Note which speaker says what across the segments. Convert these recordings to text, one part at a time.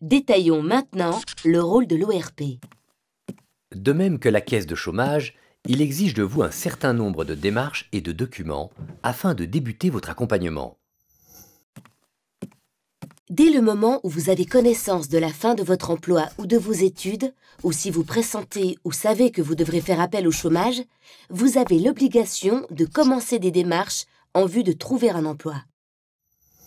Speaker 1: Détaillons maintenant le rôle de l'ORP.
Speaker 2: De même que la caisse de chômage, il exige de vous un certain nombre de démarches et de documents afin de débuter votre accompagnement.
Speaker 1: Dès le moment où vous avez connaissance de la fin de votre emploi ou de vos études, ou si vous pressentez ou savez que vous devrez faire appel au chômage, vous avez l'obligation de commencer des démarches en vue de trouver un emploi.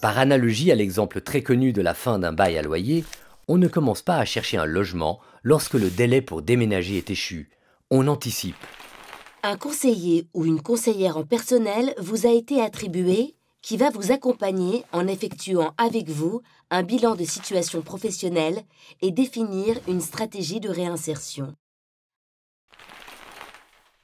Speaker 2: Par analogie à l'exemple très connu de la fin d'un bail à loyer, on ne commence pas à chercher un logement lorsque le délai pour déménager est échu. On anticipe.
Speaker 1: Un conseiller ou une conseillère en personnel vous a été attribué qui va vous accompagner en effectuant avec vous un bilan de situation professionnelle et définir une stratégie de réinsertion.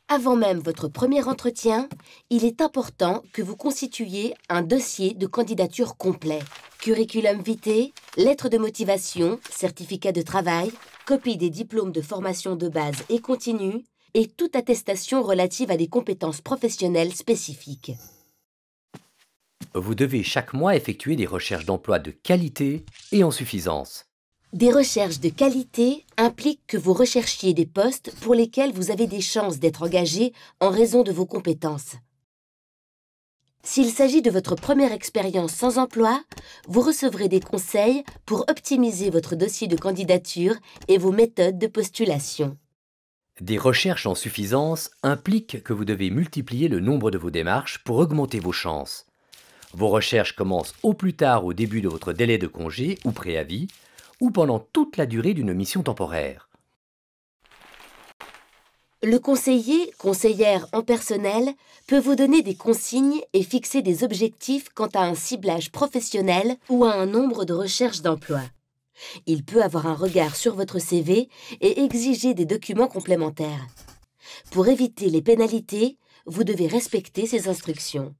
Speaker 1: Avant même votre premier entretien, il est important que vous constituiez un dossier de candidature complet. Curriculum vitae, lettre de motivation, certificat de travail, copie des diplômes de formation de base et continue, et toute attestation relative à des compétences professionnelles spécifiques.
Speaker 2: Vous devez chaque mois effectuer des recherches d'emploi de qualité et en suffisance.
Speaker 1: Des recherches de qualité impliquent que vous recherchiez des postes pour lesquels vous avez des chances d'être engagé en raison de vos compétences. S'il s'agit de votre première expérience sans emploi, vous recevrez des conseils pour optimiser votre dossier de candidature et vos méthodes de postulation.
Speaker 2: Des recherches en suffisance impliquent que vous devez multiplier le nombre de vos démarches pour augmenter vos chances. Vos recherches commencent au plus tard au début de votre délai de congé ou préavis, ou pendant toute la durée d'une mission temporaire.
Speaker 1: Le conseiller, conseillère en personnel, peut vous donner des consignes et fixer des objectifs quant à un ciblage professionnel ou à un nombre de recherches d'emploi. Il peut avoir un regard sur votre CV et exiger des documents complémentaires. Pour éviter les pénalités, vous devez respecter ces instructions.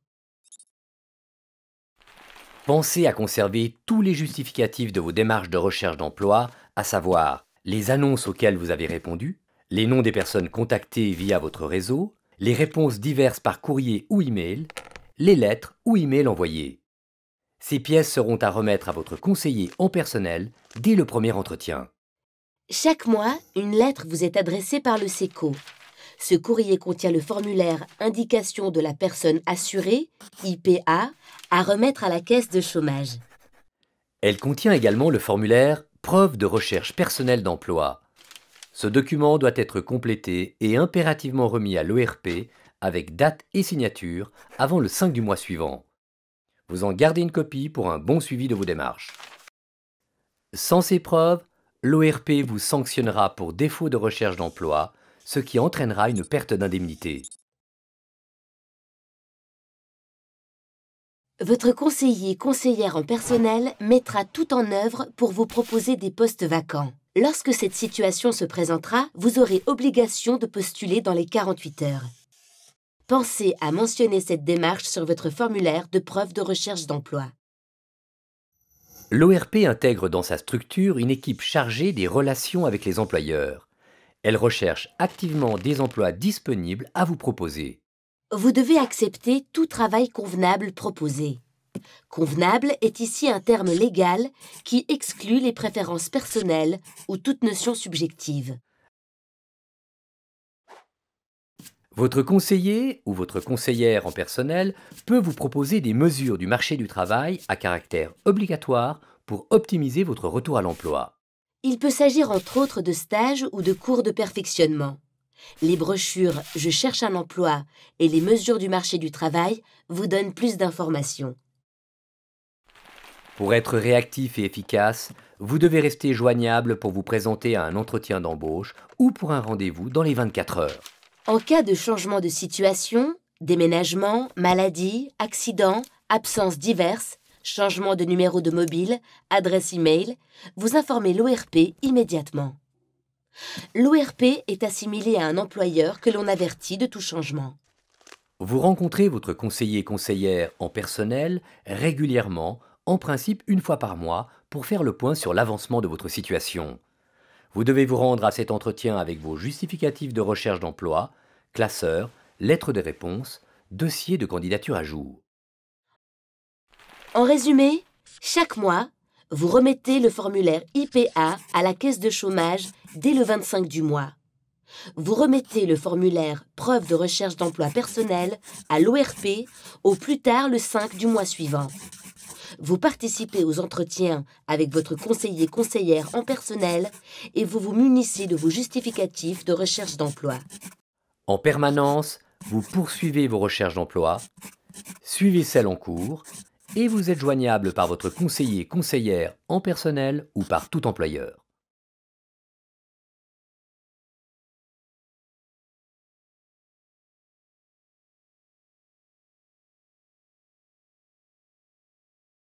Speaker 2: Pensez à conserver tous les justificatifs de vos démarches de recherche d'emploi, à savoir les annonces auxquelles vous avez répondu, les noms des personnes contactées via votre réseau, les réponses diverses par courrier ou email, les lettres ou emails envoyés. Ces pièces seront à remettre à votre conseiller en personnel dès le premier entretien.
Speaker 1: Chaque mois, une lettre vous est adressée par le SECO. Ce courrier contient le formulaire Indication de la personne assurée, IPA, à remettre à la caisse de chômage.
Speaker 2: Elle contient également le formulaire Preuve de recherche personnelle d'emploi. Ce document doit être complété et impérativement remis à l'ORP avec date et signature avant le 5 du mois suivant. Vous en gardez une copie pour un bon suivi de vos démarches. Sans ces preuves, l'ORP vous sanctionnera pour défaut de recherche d'emploi ce qui entraînera une perte d'indemnité.
Speaker 1: Votre conseiller conseillère en personnel mettra tout en œuvre pour vous proposer des postes vacants. Lorsque cette situation se présentera, vous aurez obligation de postuler dans les 48 heures. Pensez à mentionner cette démarche sur votre formulaire de preuve de recherche d'emploi.
Speaker 2: L'ORP intègre dans sa structure une équipe chargée des relations avec les employeurs. Elle recherche activement des emplois disponibles à vous proposer.
Speaker 1: Vous devez accepter tout travail convenable proposé. Convenable est ici un terme légal qui exclut les préférences personnelles ou toute notion subjective.
Speaker 2: Votre conseiller ou votre conseillère en personnel peut vous proposer des mesures du marché du travail à caractère obligatoire pour optimiser votre retour à l'emploi.
Speaker 1: Il peut s'agir entre autres de stages ou de cours de perfectionnement. Les brochures Je cherche un emploi et les mesures du marché du travail vous donnent plus d'informations.
Speaker 2: Pour être réactif et efficace, vous devez rester joignable pour vous présenter à un entretien d'embauche ou pour un rendez-vous dans les 24 heures.
Speaker 1: En cas de changement de situation, déménagement, maladie, accident, absence diverses, changement de numéro de mobile, adresse e-mail, vous informez l'ORP immédiatement. L'ORP est assimilé à un employeur que l'on avertit de tout changement.
Speaker 2: Vous rencontrez votre conseiller conseillère en personnel régulièrement, en principe une fois par mois, pour faire le point sur l'avancement de votre situation. Vous devez vous rendre à cet entretien avec vos justificatifs de recherche d'emploi, classeur, lettres de réponse, dossier de candidature à jour.
Speaker 1: En résumé, chaque mois, vous remettez le formulaire IPA à la caisse de chômage dès le 25 du mois. Vous remettez le formulaire preuve de recherche d'emploi personnel à l'ORP au plus tard le 5 du mois suivant. Vous participez aux entretiens avec votre conseiller conseillère en personnel et vous vous munissez de vos justificatifs de recherche d'emploi.
Speaker 2: En permanence, vous poursuivez vos recherches d'emploi, suivez celles en cours et vous êtes joignable par votre conseiller, conseillère en personnel ou par tout employeur.